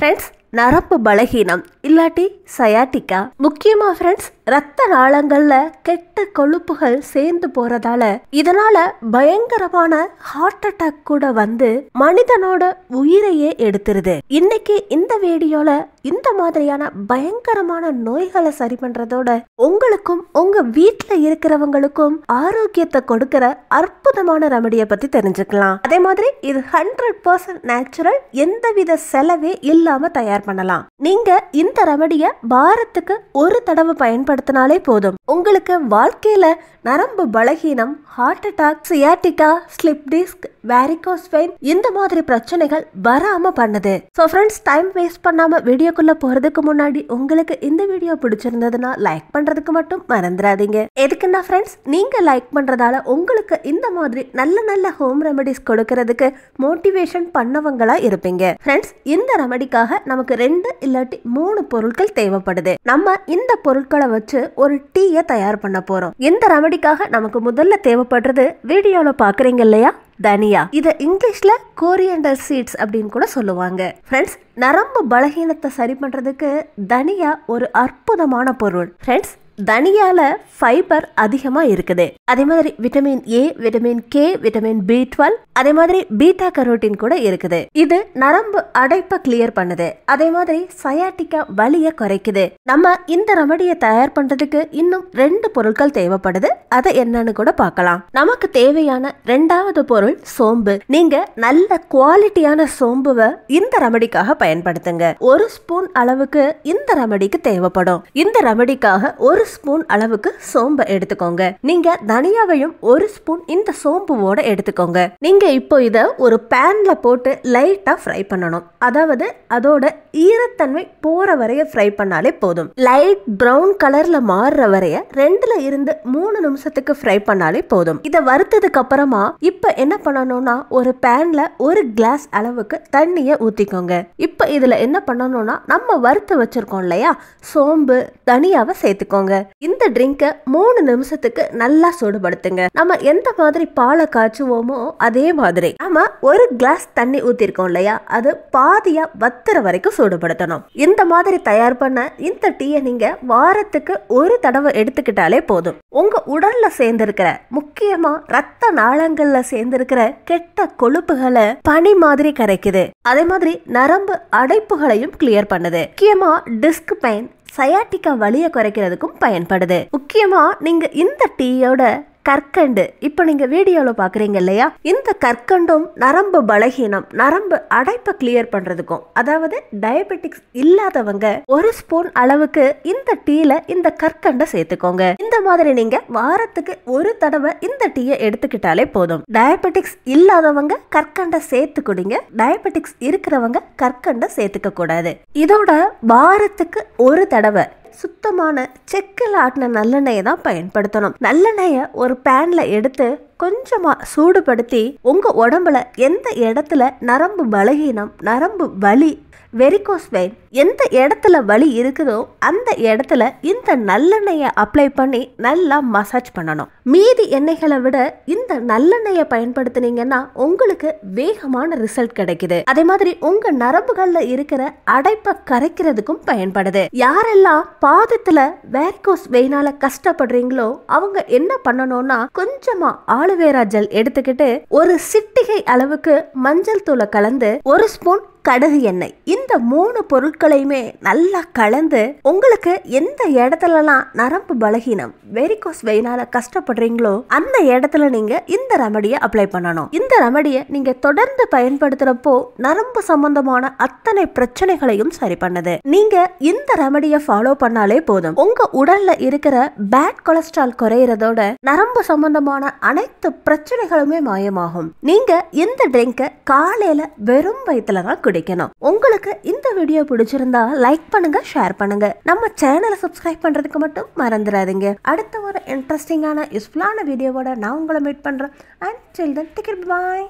friends நரப்பு பலகீனம் இல்லாட்டி sciatica முக்கியமாக ஃப்ரெண்ட்ஸ் ரத்த நாளங்களில் கெட்ட கொழுப்புகள் சேர்ந்து போகிறதால இதனால் பயங்கரமான ஹார்ட் அட்டாக் கூட வந்து மனிதனோட உயிரையே எடுத்துருது இன்னைக்கு இந்த வீடியோவில் இந்த மாதிரியான பயங்கரமான நோய்களை சரி பண்றதோட உங்களுக்கும் உங்க வீட்டுல இருக்கிறவங்களுக்கும் ஆரோக்கியத்தை கொடுக்கற அற்புதமான ரெமடியை பத்தி தெரிஞ்சுக்கலாம் அதே மாதிரி இது ஹண்ட்ரட் பர்சன்ட் நேச்சுரல் எந்தவித செலவே இல்லாம தயார் பண்ணலாம் நீங்க இந்த ரெமடிய வாரத்துக்கு ஒரு தடவை பயன்படுத்தினாலே போதும் உங்களுக்கு வாழ்க்கையில் நரம்பு பலகீனம் heart attack sciatica slip disc varicose இந்த மாதிரி பிரச்சனைகள் வராமல் பண்ணுது ஸோ ஃப்ரெண்ட்ஸ் டைம் வேஸ்ட் பண்ணாமல் வீடியோக்குள்ளே போகிறதுக்கு முன்னாடி உங்களுக்கு இந்த வீடியோ பிடிச்சிருந்ததுன்னா லைக் பண்ணுறதுக்கு மட்டும் மறந்துடாதீங்க எதுக்குன்னா ஃப்ரெண்ட்ஸ் நீங்கள் லைக் பண்ணுறதால உங்களுக்கு இந்த மாதிரி நல்ல நல்ல ஹோம் ரெமடிஸ் கொடுக்கறதுக்கு மோட்டிவேஷன் பண்ணவங்களாக இருப்பீங்க ஃப்ரெண்ட்ஸ் இந்த ரெமடிக்காக நமக்கு ரெண்டு இல்லாட்டி மூணு பொருட்கள் தேவைப்படுது நம்ம இந்த பொருட்களை வச்சு ஒரு டீ ரெமடியை தயார் பண்ண போறோம் இந்த ரெமடிக்காக நமக்கு முதல்ல தேவைப்படுறது வீடியோல பாக்குறீங்க இல்லையா தனியா இதை இங்கிலீஷ்ல கோரியண்டர் சீட்ஸ் அப்படின்னு கூட சொல்லுவாங்க ஃப்ரெண்ட்ஸ் நரம்பு பலகீனத்தை சரி பண்ணுறதுக்கு தனியா ஒரு அற்புதமான பொருள் ஃப்ரெண்ட்ஸ் தனியால ஃபைபர் அதிகமா இருக்குது அதே மாதிரி vitamin A vitamin K vitamin B twelve அதே மாதிரி பீட்டா கரோட்டின் கூட இருக்குது இது நரம்பு அடைப்பை கிளியர் பண்ணுது அதே மாதிரி சயாட்டிக்கா வலியை குறைக்குது நம்ம இந்த ரெமடியை தயார் பண்றதுக்கு இன்னும் ரெண்டு பொருட்கள் தேவைப்படுது அதை என்னன்னு கூட பார்க்கலாம் நமக்கு தேவையான ரெண்டாவது பொருள் சோம்பு நீங்க நல்ல குவாலிட்டியான சோம்புவை இந்த ரெமடிக்காக பயன்படுத்துங்க ஒரு ஸ்பூன் அளவுக்கு இந்த ரெமடிக்கு தேவைப்படும் இந்த ரெமடிக்காக ஒரு ஸ்பூன் அளவுக்கு சோம்பை எடுத்துக்கோங்க நீங்க தனியாவையும் ஒரு ஸ்பூன் இந்த சோம்புவோட எடுத்துக்கோங்க நீங்க இப்போ இதை ஒரு பேன்ல போட்டு லைட்டா ஃப்ரை பண்ணணும் அதாவது அதோட ஈரத்தன்மை போற வரைய ஃப்ரை பண்ணாலே போதும் லைட் ப்ரௌன் கலர்ல மாறுற வரைய ரெண்டுல இருந்து மூணு நிமிஷத்துக்கு ஃப்ரை பண்ணாலே போதும் இதை வறுத்ததுக்கு அப்புறமா இப்ப என்ன பண்ணணும்னா ஒரு பேன்ல ஒரு கிளாஸ் அளவுக்கு தண்ணிய ஊத்திக்கோங்க இப்ப இதுல என்ன பண்ணணும்னா நம்ம வறுத்து வச்சிருக்கோம் இல்லையா சோம்பு தனியாவை சேர்த்துக்கோங்க போங்க இந்த ட்ரிங்க மூணு நிமிஷத்துக்கு நல்லா சூடுபடுத்துங்க நம்ம எந்த மாதிரி பாலை காய்ச்சுவோமோ அதே மாதிரி நம்ம ஒரு கிளாஸ் தண்ணி ஊத்திருக்கோம் இல்லையா அது பாதியா வத்துற வரைக்கும் சூடுபடுத்தணும் இந்த மாதிரி தயார் பண்ண இந்த டீயை நீங்க வாரத்துக்கு ஒரு தடவை எடுத்துக்கிட்டாலே போதும் உங்க உடல்ல சேர்ந்திருக்கிற முக்கியமா ரத்த நாளங்கள்ல சேர்ந்திருக்கிற கெட்ட கொழுப்புகளை பனி மாதிரி கரைக்குது அதே மாதிரி நரம்பு அடைப்புகளையும் கிளியர் பண்ணுது முக்கியமா டிஸ்க் பெயின் சயாட்டிக்கா வலியை குறைக்கிறதுக்கும் பயன்படுது முக்கியமாக நீங்கள் இந்த டீயோட கற்கண்டு இப்போ நீங்கள் வீடியோவில் பார்க்குறீங்க இல்லையா இந்த கற்கண்டும் நரம்பு பலகீனம் நரம்பு அடைப்பை கிளியர் பண்ணுறதுக்கும் அதாவது டயபெட்டிக்ஸ் இல்லாதவங்க ஒரு ஸ்பூன் அளவுக்கு இந்த டீல இந்த கற்கண்டை சேர்த்துக்கோங்க இந்த மாதிரி நீங்கள் வாரத்துக்கு ஒரு தடவை இந்த டீயை எடுத்துக்கிட்டாலே போதும் டயபெட்டிக்ஸ் இல்லாதவங்க கற்கண்டை சேர்த்து குடிங்க டயபெட்டிக்ஸ் இருக்கிறவங்க கற்கண்டை சேர்த்துக்க கூடாது இதோட வாரத்துக்கு ஒரு தடவை சுத்தமான செக்கில் ஆட்டின நல்லெண்ணெயை தான் பயன்படுத்தணும் நல்லெண்ணெயை ஒரு பேனில் எடுத்து கொஞ்சமாக சூடுபடுத்தி உங்கள் உடம்புல எந்த இடத்துல நரம்பு பலகீனம் நரம்பு வலி வெரிகோஸ் வெயின் எந்த இடத்துல வலி இருக்குதோ அந்த இடத்துல இந்த நல்லெண்ணெயை அப்ளை பண்ணி நல்லா மசாஜ் பண்ணணும் மீதி எண்ணெய்களை விட இந்த நல்லெண்ணெயை பயன்படுத்தினீங்கன்னா உங்களுக்கு வேகமான ரிசல்ட் கிடைக்குது அதே மாதிரி உங்க நரம்புகள்ல இருக்கிற அடைப்பை கரைக்கிறதுக்கும் பயன்படுது யாரெல்லாம் பாதத்துல வெரிகோஸ் வெயினால கஷ்டப்படுறீங்களோ அவங்க என்ன பண்ணணும்னா கொஞ்சமா ஆள் ஆலோவேரா ஜெல் எடுத்துக்கிட்டு ஒரு சிட்டிகை அளவுக்கு மஞ்சள் தூளை கலந்து ஒரு ஸ்பூன் கடுகு எண்ணெய் இந்த மூணு பொருட்களையுமே நல்லா கலந்து உங்களுக்கு எந்த இடத்துலலாம் நரம்பு பலகீனம் வெரிகோஸ் வெயினால கஷ்டப்படுறீங்களோ அந்த இடத்துல நீங்க இந்த ரெமடியை அப்ளை பண்ணணும் இந்த ரெமடியை நீங்க தொடர்ந்து பயன்படுத்துறப்போ நரம்பு சம்பந்தமான அத்தனை பிரச்சனைகளையும் சரி பண்ணுது நீங்க இந்த ரெமடியை ஃபாலோ பண்ணாலே போதும் உங்க உடல்ல இருக்கிற பேட் கொலஸ்ட்ரால் குறையிறதோட நரம்பு சம்பந்தமான அனைத்து பிரச்சனைகளுமே மாயமாகும் நீங்க இந்த ட்ரிங்க காலையில வெறும் வயிற்றுல தான் குடிக்கணும் உங்களுக்கு இந்த வீடியோ பிடிச்சிருந்தா லைக் பண்ணுங்க ஷேர் பண்ணுங்க நம்ம சேனலை சப்ஸ்கிரைப் பண்றதுக்கு மட்டும் மறந்துடாதீங்க அடுத்த ஒரு இன்ட்ரெஸ்டிங்கான யூஸ்ஃபுல்லான வீடியோவோட நான் உங்களை மீட் பண்றேன் and till than ticket bye